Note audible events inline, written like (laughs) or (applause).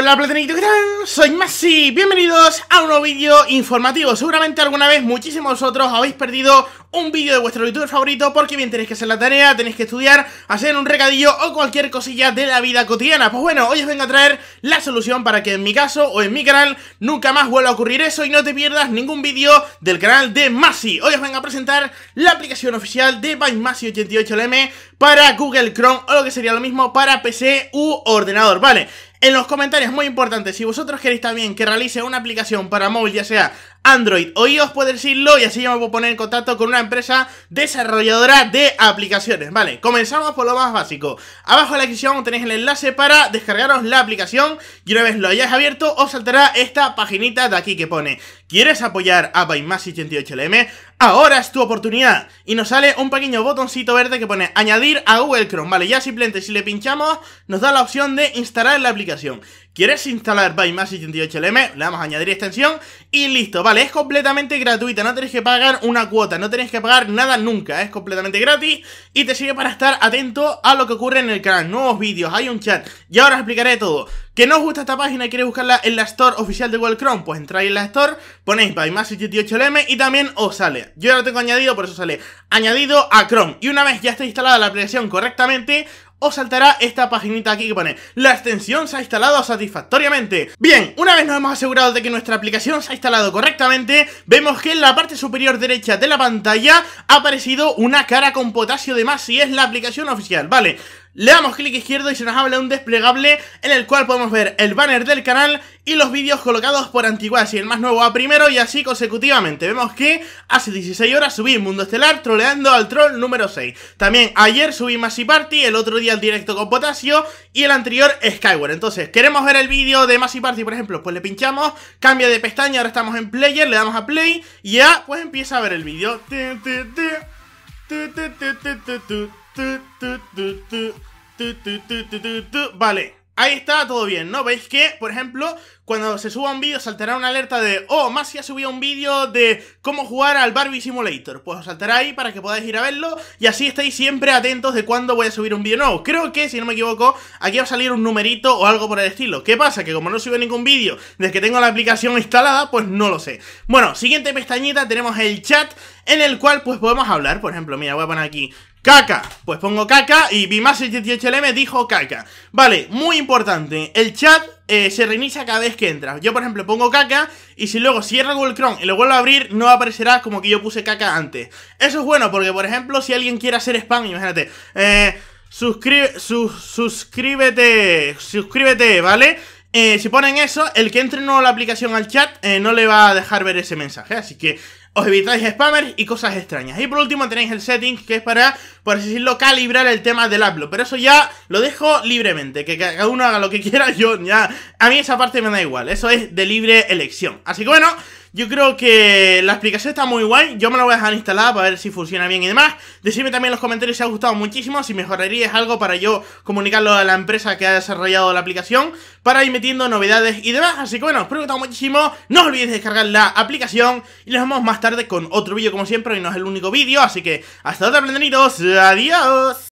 hola Platanito, ¿qué tal? Soy Masi, bienvenidos a un nuevo vídeo informativo Seguramente alguna vez muchísimos otros vosotros habéis perdido un vídeo de vuestro youtuber favorito porque bien tenéis que hacer la tarea, tenéis que estudiar, hacer un recadillo o cualquier cosilla de la vida cotidiana. Pues bueno, hoy os vengo a traer la solución para que en mi caso o en mi canal nunca más vuelva a ocurrir eso y no te pierdas ningún vídeo del canal de Masi. Hoy os vengo a presentar la aplicación oficial de ByMasi88LM para Google Chrome o lo que sería lo mismo para PC u ordenador, ¿vale? En los comentarios, muy importante, si vosotros queréis también que realice una aplicación para móvil, ya sea Android o iOS, puedo decirlo, y así ya me puedo poner en contacto con una empresa desarrolladora de aplicaciones. Vale, comenzamos por lo más básico. Abajo en la descripción tenéis el enlace para descargaros la aplicación y una vez lo hayáis abierto os saltará esta paginita de aquí que pone ¿Quieres apoyar a ByMass 88 lm Ahora es tu oportunidad Y nos sale un pequeño botoncito verde que pone Añadir a Google Chrome Vale, ya simplemente si le pinchamos Nos da la opción de instalar la aplicación ¿Quieres instalar ByMass 88 lm Le damos a añadir extensión Y listo, vale, es completamente gratuita No tenéis que pagar una cuota, no tenéis que pagar nada nunca Es completamente gratis Y te sirve para estar atento a lo que ocurre en el canal Nuevos vídeos, hay un chat Y ahora explicaré todo ¿Que no os gusta esta página y queréis buscarla en la store oficial de Google Chrome? Pues entráis en la store, ponéis ByMassive88LM y también os sale. Yo ya lo tengo añadido, por eso sale añadido a Chrome. Y una vez ya esté instalada la aplicación correctamente, os saltará esta paginita aquí que pone La extensión se ha instalado satisfactoriamente Bien, una vez nos hemos asegurado de que nuestra aplicación se ha instalado correctamente Vemos que en la parte superior derecha de la pantalla ha aparecido una cara con potasio de más si es la aplicación oficial Vale, le damos clic izquierdo y se nos habla un desplegable en el cual podemos ver el banner del canal y los vídeos colocados por Antiguas y el más nuevo a primero y así consecutivamente. Vemos que hace 16 horas subí Mundo Estelar troleando al troll número 6. También ayer subí Massy Party, el otro día el directo con Potasio y el anterior Skyward. Entonces, queremos ver el vídeo de Massy Party, por ejemplo, pues le pinchamos, cambia de pestaña, ahora estamos en Player, le damos a Play y ya pues empieza a ver el vídeo. Vale, ahí está todo bien, ¿no? ¿Veis que, por ejemplo, cuando se suba un vídeo saltará una alerta de Oh, Masi ha subido un vídeo de cómo jugar al Barbie Simulator Pues os saltará ahí para que podáis ir a verlo Y así estáis siempre atentos de cuándo voy a subir un vídeo nuevo Creo que, si no me equivoco, aquí va a salir un numerito o algo por el estilo ¿Qué pasa? Que como no subo ningún vídeo desde que tengo la aplicación instalada, pues no lo sé Bueno, siguiente pestañita tenemos el chat en el cual pues podemos hablar Por ejemplo, mira, voy a poner aquí Caca, pues pongo caca y Bimas78LM dijo caca Vale, muy importante, el chat eh, se reinicia cada vez que entras Yo por ejemplo pongo caca y si luego cierro Google Chrome y lo vuelvo a abrir No aparecerá como que yo puse caca antes Eso es bueno porque por ejemplo si alguien quiere hacer spam, imagínate eh, suscribe, Suscríbete, suscríbete, ¿vale? Eh, si ponen eso, el que entre nuevo la aplicación al chat no le va a dejar ver ese mensaje Así que os evitáis spammers y cosas extrañas. Y por último tenéis el setting que es para, por así decirlo, calibrar el tema del upload. Pero eso ya lo dejo libremente, que cada uno haga lo que (laughs) quiera, yo ya... A mí esa parte me da igual, eso es de libre elección. Así que bueno, yo creo que la aplicación está muy guay, yo me la voy a dejar instalada para ver si funciona bien y demás. Decidme también en los comentarios si os ha gustado muchísimo, si mejoraríais algo para yo comunicarlo a la empresa que ha desarrollado la aplicación, para ir metiendo novedades y demás. Así que bueno, os gustado muchísimo, no os olvidéis descargar la aplicación y nos vemos más tarde con otro vídeo como siempre, y no es el único vídeo, así que hasta otra, bienvenidos, adiós.